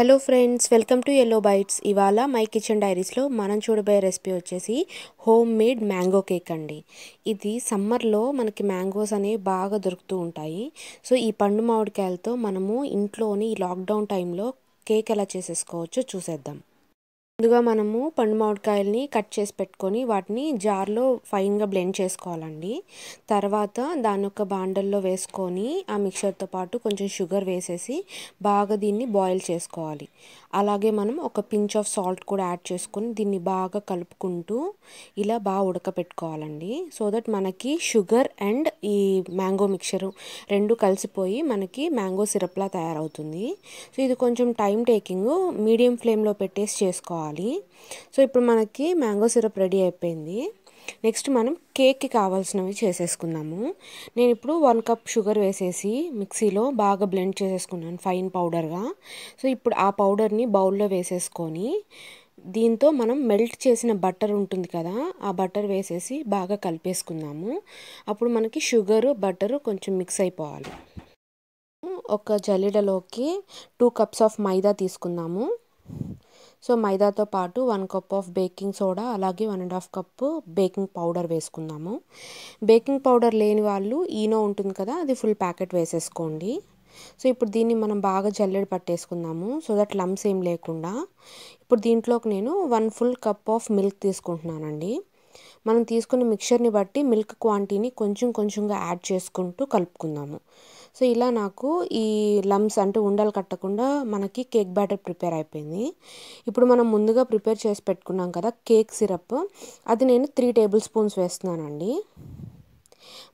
hello friends welcome to yellow bites ఇవాళ my kitchen డైరీస్లో మనం చూడబోయే రెసిపీ వచ్చేసి హోమ్ మేడ్ మ్యాంగో కేక్ అండి ఇది సమ్మర్లో మనకి మ్యాంగోస్ అనేవి బాగా దొరుకుతూ ఉంటాయి సో ఈ పండు మామిడికాయలతో మనము ఇంట్లోని ఈ లాక్డౌన్ టైంలో కేక్ ఎలా చేసేసుకోవచ్చో చూసేద్దాం ముందుగా మనము పండు మామిడికాయలని కట్ చేసి పెట్టుకొని వాటిని జార్లో ఫైన్గా బ్లెండ్ చేసుకోవాలండి తర్వాత దాని యొక్క బాండల్లో వేసుకొని ఆ మిక్చర్తో పాటు కొంచెం షుగర్ వేసేసి బాగా దీన్ని బాయిల్ చేసుకోవాలి అలాగే మనం ఒక పించ్ ఆఫ్ సాల్ట్ కూడా యాడ్ చేసుకొని దీన్ని బాగా కలుపుకుంటూ ఇలా బాగా ఉడకపెట్టుకోవాలండి సో దట్ మనకి షుగర్ అండ్ ఈ మ్యాంగో మిక్చరు రెండు కలిసిపోయి మనకి మ్యాంగో సిరప్లా తయారవుతుంది సో ఇది కొంచెం టైం టేకింగ్ మీడియం ఫ్లేమ్లో పెట్టేసి చేసుకోవాలి సో ఇప్పుడు మనకి మ్యాంగో సిరప్ రెడీ అయిపోయింది నెక్స్ట్ మనం కేక్కి కావాల్సినవి చేసేసుకుందాము నేను ఇప్పుడు వన్ కప్ షుగర్ వేసేసి మిక్సీలో బాగా బ్లెండ్ చేసేసుకున్నాను ఫైన్ పౌడర్గా సో ఇప్పుడు ఆ పౌడర్ని బౌల్లో వేసేసుకొని దీంతో మనం మెల్ట్ చేసిన బట్టర్ ఉంటుంది కదా ఆ బట్టర్ వేసేసి బాగా కలిపేసుకుందాము అప్పుడు మనకి షుగరు బట్టరు కొంచెం మిక్స్ అయిపోవాలి ఒక జల్లిడలోకి టూ కప్స్ ఆఫ్ మైదా తీసుకుందాము సో మైదాతో పాటు one cup of baking soda అలాగే one and half cup baking powder వేసుకుందాము బేకింగ్ పౌడర్ లేని వాళ్ళు ఈనో ఉంటుంది కదా అది ఫుల్ ప్యాకెట్ వేసేసుకోండి సో ఇప్పుడు దీన్ని మనం బాగా జల్లెడ పట్టేసుకుందాము సో దట్ లమ్స్ ఏం లేకుండా ఇప్పుడు దీంట్లోకి నేను one full cup of milk తీసుకుంటున్నానండి మనం తీసుకున్న మిక్చర్ని బట్టి మిల్క్ క్వాంటిటీని కొంచెం కొంచెంగా యాడ్ చేసుకుంటూ కలుపుకుందాము సో ఇలా నాకు ఈ లమ్స్ అంటే ఉండలు కట్టకుండా మనకి కేక్ బ్యాటర్ ప్రిపేర్ అయిపోయింది ఇప్పుడు మనం ముందుగా ప్రిపేర్ చేసి పెట్టుకున్నాం కదా కేక్ సిరప్ అది నేను త్రీ టేబుల్ స్పూన్స్ వేస్తున్నానండి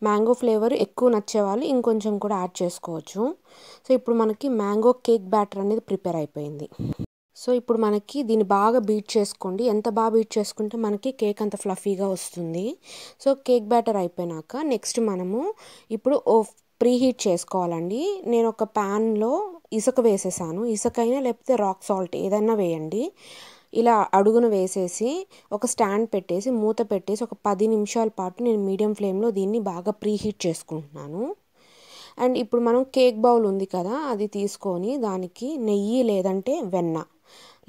మ్యాంగో ఫ్లేవర్ ఎక్కువ నచ్చే వాళ్ళు ఇంకొంచెం కూడా యాడ్ చేసుకోవచ్చు సో ఇప్పుడు మనకి మ్యాంగో కేక్ బ్యాటర్ అనేది ప్రిపేర్ అయిపోయింది సో ఇప్పుడు మనకి దీన్ని బాగా బీట్ చేసుకోండి ఎంత బాగా బీట్ చేసుకుంటే మనకి కేక్ అంత ఫ్లఫీగా వస్తుంది సో కేక్ బ్యాటర్ అయిపోయినాక నెక్స్ట్ మనము ఇప్పుడు ప్రీహీట్ చేసుకోవాలండి నేను ఒక ప్యాన్లో ఇసుక వేసేసాను ఇసుకైనా లేకపోతే రాక్ సాల్ట్ ఏదైనా వేయండి ఇలా అడుగున వేసేసి ఒక స్టాండ్ పెట్టేసి మూత పెట్టేసి ఒక పది నిమిషాల పాటు నేను మీడియం ఫ్లేమ్లో దీన్ని బాగా ప్రీహీట్ చేసుకుంటున్నాను అండ్ ఇప్పుడు మనం కేక్ బౌల్ ఉంది కదా అది తీసుకొని దానికి నెయ్యి లేదంటే వెన్న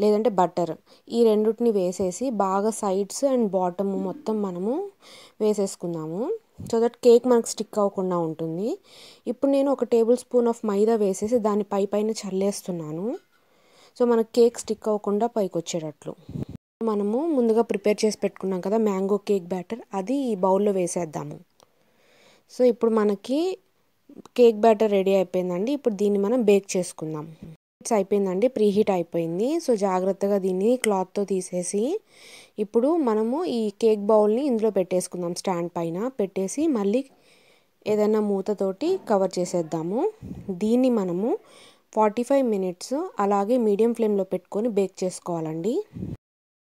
లేదంటే బటర్ ఈ రెండింటిని వేసేసి బాగా సైడ్స్ అండ్ బాటమ్ మొత్తం మనము వేసేసుకుందాము సో దట్ కేక్ మనకు స్టిక్ అవ్వకుండా ఉంటుంది ఇప్పుడు నేను ఒక టేబుల్ స్పూన్ ఆఫ్ మైదా వేసేసి దాని పై పైన చల్లేస్తున్నాను సో మనకు కేక్ స్టిక్ అవ్వకుండా పైకి వచ్చేటట్లు మనము ముందుగా ప్రిపేర్ చేసి పెట్టుకున్నాం కదా మ్యాంగో కేక్ బ్యాటర్ అది ఈ బౌల్లో వేసేద్దాము సో ఇప్పుడు మనకి కేక్ బ్యాటర్ రెడీ అయిపోయిందండి ఇప్పుడు దీన్ని మనం బేక్ చేసుకుందాం మినిట్స్ అయిపోయిందండి ప్రీహీట్ అయిపోయింది సో జాగ్రత్తగా దీన్ని క్లాత్తో తీసేసి ఇప్పుడు మనము ఈ కేక్ బౌల్ని ఇందులో పెట్టేసుకుందాం స్టాండ్ పైన పెట్టేసి మళ్ళీ ఏదైనా మూతతోటి కవర్ చేసేద్దాము దీన్ని మనము ఫార్టీ ఫైవ్ మినిట్స్ అలాగే మీడియం ఫ్లేమ్లో పెట్టుకొని బేక్ చేసుకోవాలండి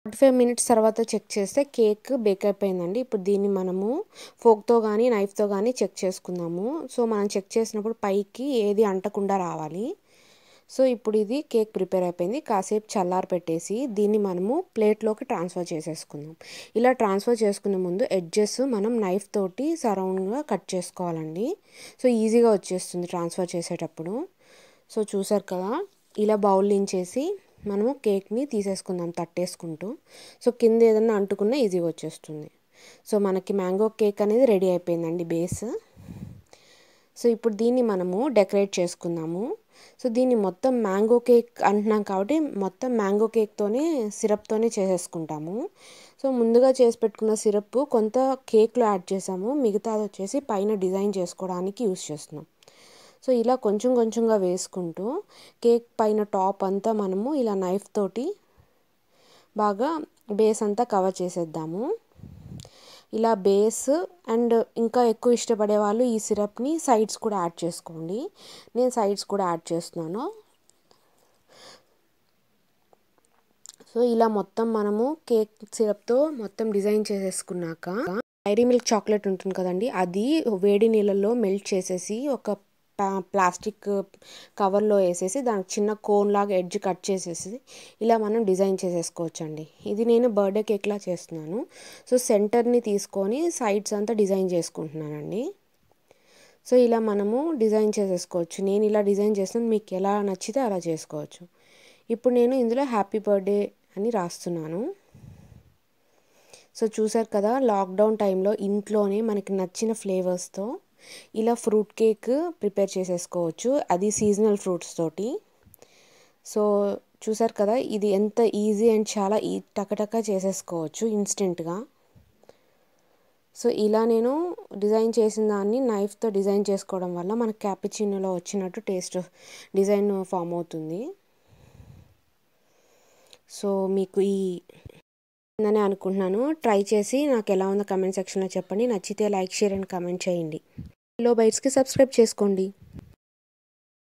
ఫార్టీ ఫైవ్ మినిట్స్ తర్వాత చెక్ చేస్తే కేక్ బేక్ అయిపోయిందండి ఇప్పుడు దీన్ని మనము ఫోక్తో కానీ నైఫ్తో కానీ చెక్ చేసుకుందాము సో మనం చెక్ చేసినప్పుడు పైకి ఏది అంటకుండా రావాలి సో ఇప్పుడు ఇది కేక్ ప్రిపేర్ అయిపోయింది కాసేపు చల్లారి పెట్టేసి దీన్ని మనము ప్లేట్లోకి ట్రాన్స్ఫర్ చేసేసుకుందాం ఇలా ట్రాన్స్ఫర్ చేసుకునే ముందు ఎడ్జెస్ మనం నైఫ్ తోటి సరౌండ్గా కట్ చేసుకోవాలండి సో ఈజీగా వచ్చేస్తుంది ట్రాన్స్ఫర్ చేసేటప్పుడు సో చూసారు కదా ఇలా నుంచేసి మనము కేక్ని తీసేసుకుందాం తట్టేసుకుంటూ సో కింద ఏదన్నా అంటుకున్నా ఈజీగా వచ్చేస్తుంది సో మనకి మ్యాంగో కేక్ అనేది రెడీ అయిపోయిందండి బేస్ సో ఇప్పుడు దీన్ని మనము డెకరేట్ చేసుకుందాము సో దీన్ని మొత్తం మ్యాంగో కేక్ అంటున్నాం కాబట్టి మొత్తం మ్యాంగో కేక్తోనే సిరప్తోనే చేసేసుకుంటాము సో ముందుగా చేసి పెట్టుకున్న సిరప్ కొంత కేక్లో యాడ్ చేసాము మిగతాది వచ్చేసి పైన డిజైన్ చేసుకోవడానికి యూస్ చేస్తున్నాం సో ఇలా కొంచెం కొంచెంగా వేసుకుంటూ కేక్ పైన టాప్ అంతా మనము ఇలా నైఫ్ తోటి బాగా బేస్ అంతా కవర్ చేసేద్దాము ఇలా బేస్ అండ్ ఇంకా ఎక్కువ ఇష్టపడే వాళ్ళు ఈ సిరప్ని సైడ్స్ కూడా యాడ్ చేసుకోండి నేను సైడ్స్ కూడా యాడ్ చేస్తున్నాను సో ఇలా మొత్తం మనము కేక్ సిరప్తో మొత్తం డిజైన్ చేసేసుకున్నాక డైరీ మిల్క్ చాక్లెట్ ఉంటుంది కదండి అది వేడి నీళ్ళల్లో మెల్ట్ చేసేసి ఒక ప్లాస్టిక్ కవర్లో వేసేసి దానికి చిన్న కోన్ లాగా ఎడ్జ్ కట్ చేసేసి ఇలా మనం డిజైన్ చేసేసుకోవచ్చండి ఇది నేను బర్త్డే కేక్లా చేస్తున్నాను సో సెంటర్ని తీసుకొని సైడ్స్ అంతా డిజైన్ చేసుకుంటున్నానండి సో ఇలా మనము డిజైన్ చేసేసుకోవచ్చు నేను ఇలా డిజైన్ చేస్తున్నాను మీకు ఎలా నచ్చితే అలా చేసుకోవచ్చు ఇప్పుడు నేను ఇందులో హ్యాపీ బర్త్డే అని రాస్తున్నాను సో చూసారు కదా లాక్డౌన్ టైంలో ఇంట్లోనే మనకి నచ్చిన ఫ్లేవర్స్తో ఇలా ఫ్రూట్ కేక్ ప్రిపేర్ చేసేసుకోవచ్చు అది సీజనల్ ఫ్రూట్స్ తోటి సో చూసారు కదా ఇది ఎంత ఈజీ అండ్ చాలా ఈ టకటక చేసేసుకోవచ్చు ఇన్స్టెంట్గా సో ఇలా నేను డిజైన్ చేసిన దాన్ని నైఫ్తో డిజైన్ చేసుకోవడం వల్ల మన క్యాపిచినోలో వచ్చినట్టు టేస్ట్ డిజైన్ ఫామ్ అవుతుంది సో మీకు ఈ అని అనుకుంటున్నాను ట్రై చేసి నాకు ఎలా ఉందో కమెంట్ సెక్షన్లో చెప్పండి నచ్చితే లైక్ షేర్ అండ్ కమెంట్ చేయండి లో బైట్స్కి సబ్స్క్రైబ్ చేసుకోండి